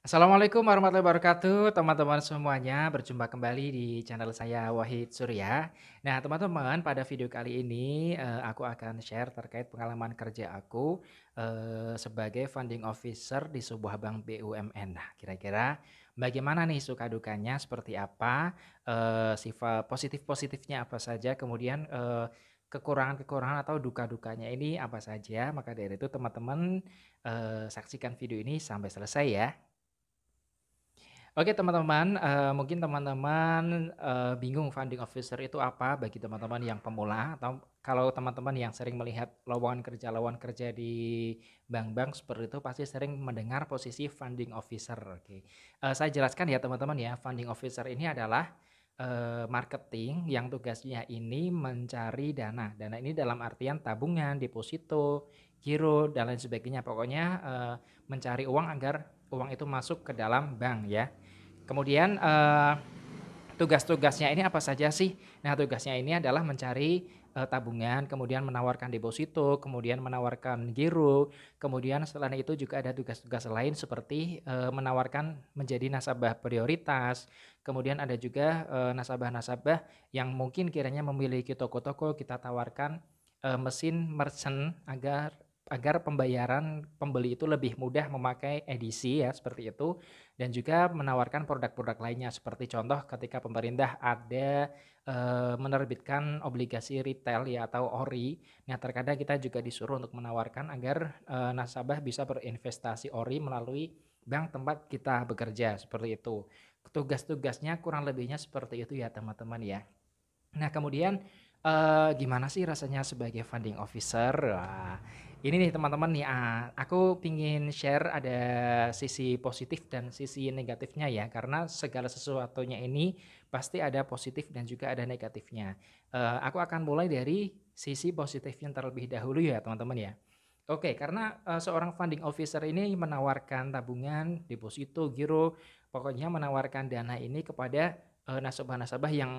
Assalamualaikum warahmatullahi wabarakatuh, teman-teman semuanya. Berjumpa kembali di channel saya Wahid Surya. Nah, teman-teman, pada video kali ini eh, aku akan share terkait pengalaman kerja aku eh, sebagai funding officer di sebuah bank BUMN. Nah, kira-kira bagaimana nih suka dukanya, seperti apa, eh, sifat positif-positifnya apa saja, kemudian eh, kekurangan-kekurangan atau duka-dukanya ini apa saja. Maka dari itu teman-teman eh, saksikan video ini sampai selesai ya. Oke teman-teman, uh, mungkin teman-teman, uh, bingung funding officer itu apa bagi teman-teman yang pemula atau kalau teman-teman yang sering melihat lowongan kerja lowongan kerja di bank-bank seperti itu pasti sering mendengar posisi funding officer. Oke, Uh, saya jelaskan ya teman-teman ya funding officer ini adalah, marketing yang tugasnya ini mencari dana. Dana ini dalam artian tabungan, deposito, giro dan lain sebagainya pokoknya, mencari uang agar uang itu masuk ke dalam bank ya. Kemudian uh, tugas-tugasnya ini apa saja sih? Nah tugasnya ini adalah mencari uh, tabungan, kemudian menawarkan deposito, kemudian menawarkan giro, kemudian selain itu juga ada tugas-tugas lain seperti uh, menawarkan menjadi nasabah prioritas, kemudian ada juga uh, nasabah-nasabah yang mungkin kiranya memiliki toko-toko kita tawarkan uh, mesin merchant agar agar pembayaran pembeli itu lebih mudah memakai edisi ya seperti itu dan juga menawarkan produk-produk lainnya seperti contoh ketika pemerintah ada e, menerbitkan obligasi retail ya atau ori nah terkadang kita juga disuruh untuk menawarkan agar e, nasabah bisa berinvestasi ori melalui bank tempat kita bekerja seperti itu tugas-tugasnya kurang lebihnya seperti itu ya teman-teman ya nah kemudian uh, gimana sih rasanya sebagai funding officer? Wah, ini nih teman-teman nih ah, aku pingin share ada sisi positif dan sisi negatifnya ya karena segala sesuatunya ini pasti ada positif dan juga ada negatifnya uh, aku akan mulai dari sisi positifnya terlebih dahulu ya teman-teman ya Oke, karena uh, seorang funding officer ini menawarkan tabungan, deposito, giro, pokoknya menawarkan dana ini kepada nasabah eh, nasabah-nasabah yang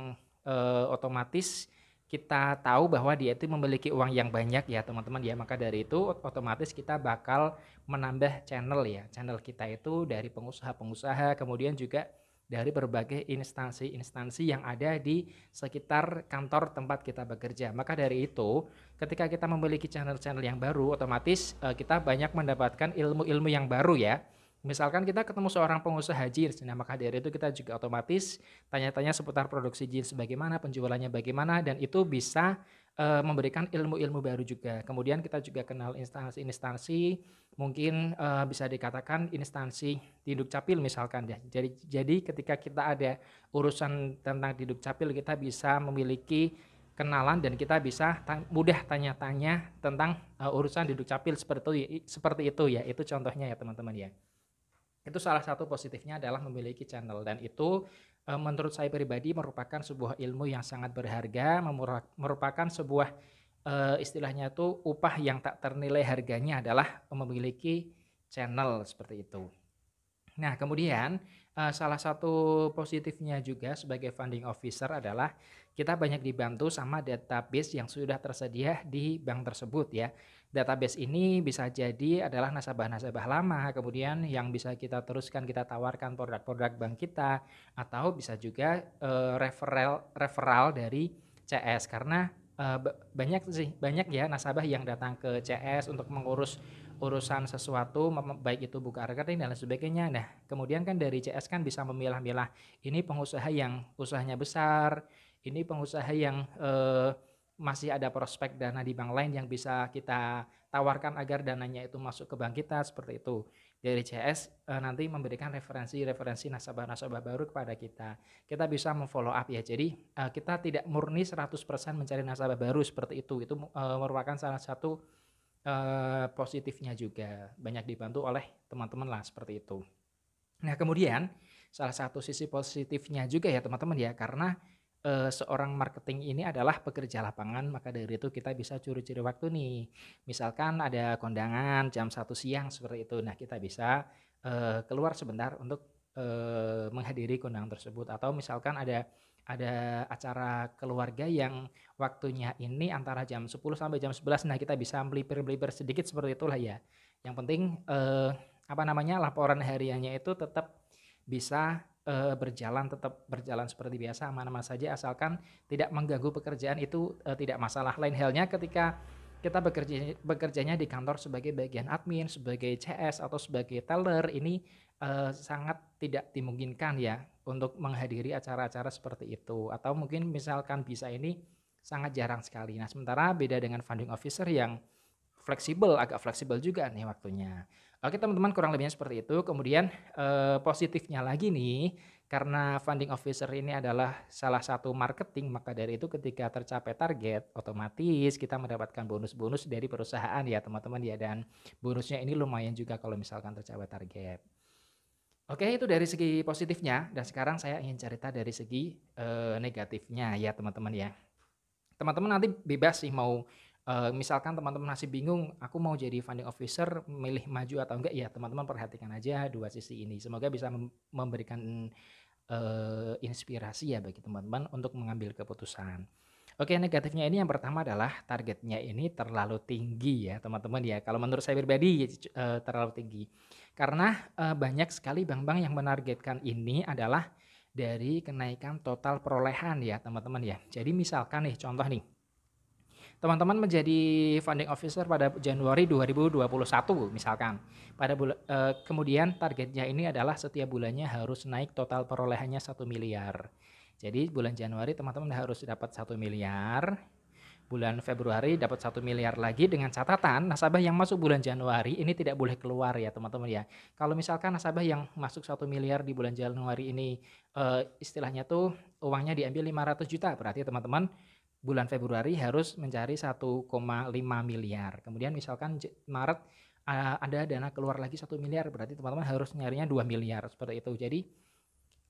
uh, otomatis kita tahu bahwa dia itu memiliki uang yang banyak ya teman-teman ya maka dari itu otomatis kita bakal menambah channel ya channel kita itu dari pengusaha-pengusaha kemudian juga dari berbagai instansi-instansi yang ada di sekitar kantor tempat kita bekerja. Maka dari itu, ketika kita memiliki channel-channel yang baru, otomatis eh, kita banyak mendapatkan ilmu-ilmu yang baru ya Misalkan kita ketemu seorang pengusaha jeans, nah maka dari itu kita juga otomatis tanya-tanya seputar produksi jeans bagaimana, penjualannya bagaimana, dan itu bisa e, memberikan ilmu-ilmu baru juga. Kemudian kita juga kenal instansi-instansi, mungkin e, bisa dikatakan instansi di capil misalkan ya. Jadi, jadi ketika kita ada urusan tentang di capil kita bisa memiliki kenalan dan kita bisa ta mudah tanya-tanya tentang uh, urusan di Dukcapil seperti itu, seperti itu ya. Itu contohnya ya teman-teman ya. Itu salah satu positifnya adalah memiliki channel dan itu e, menurut saya pribadi merupakan sebuah ilmu yang sangat berharga, merupakan sebuah e, istilahnya itu upah yang tak ternilai harganya adalah memiliki channel seperti itu. Nah, kemudian e, salah satu positifnya juga sebagai funding officer adalah kita banyak dibantu sama database yang sudah tersedia di bank tersebut ya database ini bisa jadi adalah nasabah-nasabah lama kemudian yang bisa kita teruskan kita tawarkan produk-produk bank kita atau bisa juga uh, referral referral dari CS karena uh, banyak sih banyak ya nasabah yang datang ke CS untuk mengurus urusan sesuatu baik itu buka rekening dan lain sebagainya. Nah, kemudian kan dari CS kan bisa memilah-milah ini pengusaha yang usahanya besar, ini pengusaha yang eh, masih ada prospek dana di bank lain yang bisa kita tawarkan agar dananya itu masuk ke bank kita seperti itu. Dari CS e, eh, nanti memberikan referensi-referensi nasabah-nasabah baru kepada kita. Kita bisa memfollow up ya. Jadi e, kita tidak murni 100% mencari nasabah baru seperti itu. Itu e, merupakan salah satu e, positifnya juga. Banyak dibantu oleh teman-teman lah seperti itu. Nah, kemudian salah satu sisi positifnya juga ya teman-teman ya karena uh, seorang marketing ini adalah pekerja lapangan, maka dari itu kita bisa curi-curi waktu nih. Misalkan ada kondangan jam satu siang seperti itu, nah kita bisa uh, keluar sebentar untuk uh, menghadiri kondangan tersebut. Atau misalkan ada ada acara keluarga yang waktunya ini antara jam 10 sampai jam 11. Nah, kita bisa melipir-melipir sedikit seperti itulah ya. Yang penting eh, apa namanya? laporan hariannya itu tetap bisa uh, berjalan tetap berjalan seperti biasa mana-mana saja asalkan tidak mengganggu pekerjaan itu uh, tidak masalah. Lain halnya ketika kita bekerja bekerjanya di kantor sebagai bagian admin, sebagai CS atau sebagai teller ini uh, sangat tidak dimungkinkan ya untuk menghadiri acara-acara seperti itu atau mungkin misalkan bisa ini sangat jarang sekali. Nah, sementara beda dengan funding officer yang fleksibel, agak fleksibel juga nih waktunya. Oke teman-teman kurang lebihnya seperti itu. Kemudian eh, positifnya lagi nih karena funding officer ini adalah salah satu marketing maka dari itu ketika tercapai target otomatis kita mendapatkan bonus-bonus dari perusahaan ya teman-teman ya dan bonusnya ini lumayan juga kalau misalkan tercapai target. Oke, itu dari segi positifnya dan sekarang saya ingin cerita dari segi e, negatifnya ya teman-teman ya. Teman-teman nanti bebas sih mau Uh, misalkan teman-teman masih bingung, aku mau jadi funding officer, milih maju atau enggak, ya teman-teman perhatikan aja dua sisi ini. Semoga bisa mem memberikan uh, inspirasi ya bagi teman-teman untuk mengambil keputusan. Oke, negatifnya ini yang pertama adalah targetnya ini terlalu tinggi ya teman-teman ya. Kalau menurut saya pribadi uh, terlalu tinggi. Karena uh, banyak sekali bank-bank yang menargetkan ini adalah dari kenaikan total perolehan ya teman-teman ya. Jadi misalkan nih contoh nih teman-teman menjadi funding officer pada Januari 2021 misalkan. Pada bulan uh, eh, kemudian targetnya ini adalah setiap bulannya harus naik total perolehannya satu miliar. Jadi bulan Januari teman-teman harus dapat satu miliar, bulan Februari dapat satu miliar lagi dengan catatan nasabah yang masuk bulan Januari ini tidak boleh keluar ya teman-teman ya. Kalau misalkan nasabah yang masuk satu miliar di bulan Januari ini uh, istilahnya tuh uangnya diambil 500 juta berarti teman-teman bulan Februari harus mencari 1,5 miliar. Kemudian misalkan Maret ada dana keluar lagi satu miliar, berarti teman-teman harus nyarinya 2 miliar seperti itu. Jadi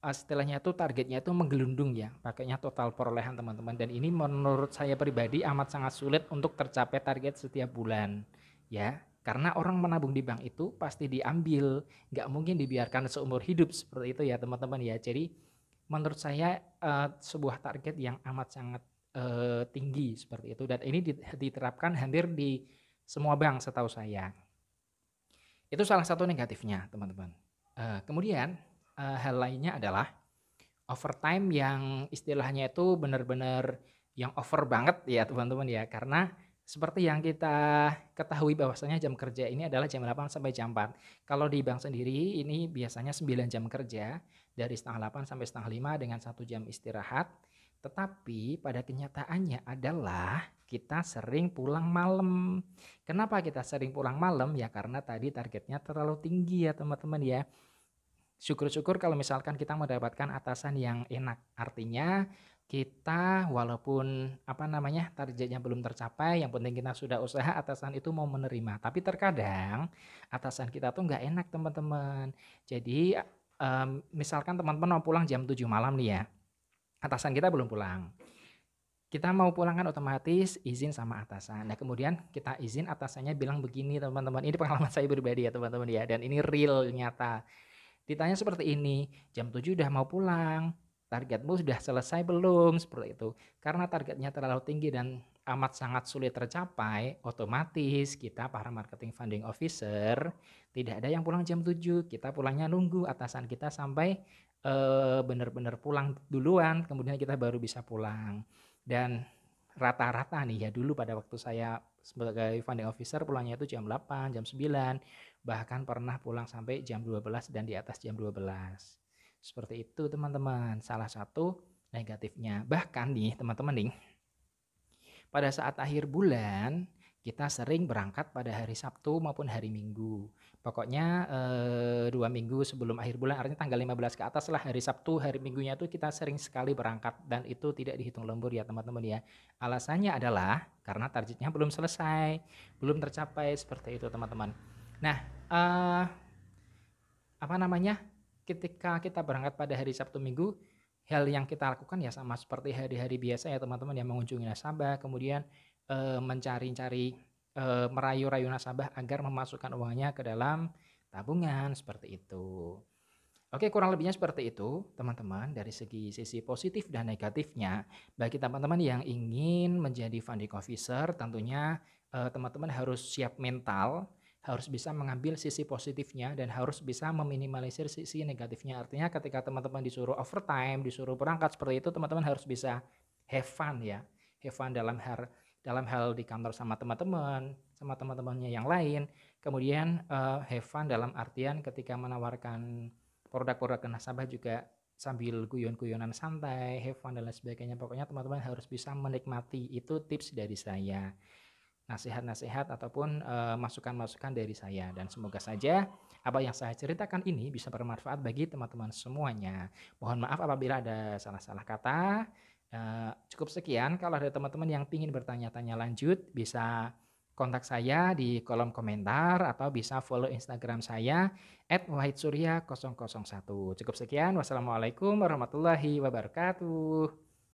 setelahnya itu targetnya itu menggelundung ya, pakainya total perolehan teman-teman. Dan ini menurut saya pribadi amat sangat sulit untuk tercapai target setiap bulan ya. Karena orang menabung di bank itu pasti diambil, nggak mungkin dibiarkan seumur hidup seperti itu ya teman-teman ya. Jadi menurut saya uh, sebuah target yang amat sangat uh, tinggi seperti itu dan ini diterapkan hampir di semua bank setahu saya. Itu salah satu negatifnya teman-teman. uh, kemudian uh, hal lainnya adalah overtime yang istilahnya itu benar-benar yang over banget ya teman-teman ya karena seperti yang kita ketahui bahwasanya jam kerja ini adalah jam 8 sampai jam 4. Kalau di bank sendiri ini biasanya 9 jam kerja dari setengah 8 sampai setengah 5 dengan satu jam istirahat. Tetapi pada kenyataannya adalah kita sering pulang malam. Kenapa kita sering pulang malam? Ya karena tadi targetnya terlalu tinggi ya teman-teman ya. Syukur-syukur kalau misalkan kita mendapatkan atasan yang enak. Artinya kita walaupun apa namanya targetnya belum tercapai, yang penting kita sudah usaha atasan itu mau menerima. Tapi terkadang atasan kita tuh nggak enak teman-teman. Jadi um, misalkan teman-teman mau pulang jam 7 malam nih ya atasan kita belum pulang. Kita mau pulang kan otomatis izin sama atasan. Nah kemudian kita izin atasannya bilang begini teman-teman. Ini pengalaman saya pribadi ya teman-teman ya. Dan ini real nyata. Ditanya seperti ini, jam 7 udah mau pulang, targetmu sudah selesai belum seperti itu karena targetnya terlalu tinggi dan amat sangat sulit tercapai otomatis kita para marketing funding officer tidak ada yang pulang jam 7 kita pulangnya nunggu atasan kita sampai bener eh, benar-benar pulang duluan, kemudian kita baru bisa pulang. Dan rata-rata nih ya dulu pada waktu saya sebagai funding officer pulangnya itu jam 8, jam 9, bahkan pernah pulang sampai jam 12 dan di atas jam 12. Seperti itu teman-teman, salah satu negatifnya. Bahkan nih teman-teman nih, pada saat akhir bulan kita sering berangkat pada hari Sabtu maupun hari Minggu. Pokoknya eh, dua minggu sebelum akhir bulan, artinya tanggal 15 ke atas lah hari Sabtu, hari Minggunya itu kita sering sekali berangkat dan itu tidak dihitung lembur ya teman-teman ya. Alasannya adalah karena targetnya belum selesai, belum tercapai seperti itu teman-teman. Nah, eh, apa namanya? Ketika kita berangkat pada hari Sabtu Minggu, hal yang kita lakukan ya sama seperti hari-hari biasa ya teman-teman yang mengunjungi nasabah kemudian Eh, mencari-cari eh, merayu-rayu nasabah agar memasukkan uangnya ke dalam tabungan seperti itu. Oke, kurang lebihnya seperti itu, teman-teman. Dari segi sisi positif dan negatifnya, bagi teman-teman yang ingin menjadi funding officer, tentunya eh, teman-teman harus siap mental, harus bisa mengambil sisi positifnya, dan harus bisa meminimalisir sisi negatifnya. Artinya, ketika teman-teman disuruh overtime, disuruh berangkat seperti itu, teman-teman harus bisa have fun, ya, have fun dalam hal dalam hal di kantor sama teman-teman, sama teman-temannya yang lain. Kemudian uh, have fun dalam artian ketika menawarkan produk-produk ke nasabah juga sambil guyon-guyonan santai, have fun dan lain sebagainya. Pokoknya teman-teman harus bisa menikmati itu tips dari saya. Nasihat-nasihat ataupun masukan eh, masukan-masukan dari saya dan semoga saja apa yang saya ceritakan ini bisa bermanfaat bagi teman-teman semuanya. Mohon maaf apabila ada salah-salah kata. Eh, cukup sekian. Kalau ada teman-teman yang ingin bertanya-tanya lanjut, bisa kontak saya di kolom komentar atau bisa follow Instagram saya @wahidsurya001. Cukup sekian. Wassalamualaikum warahmatullahi wabarakatuh.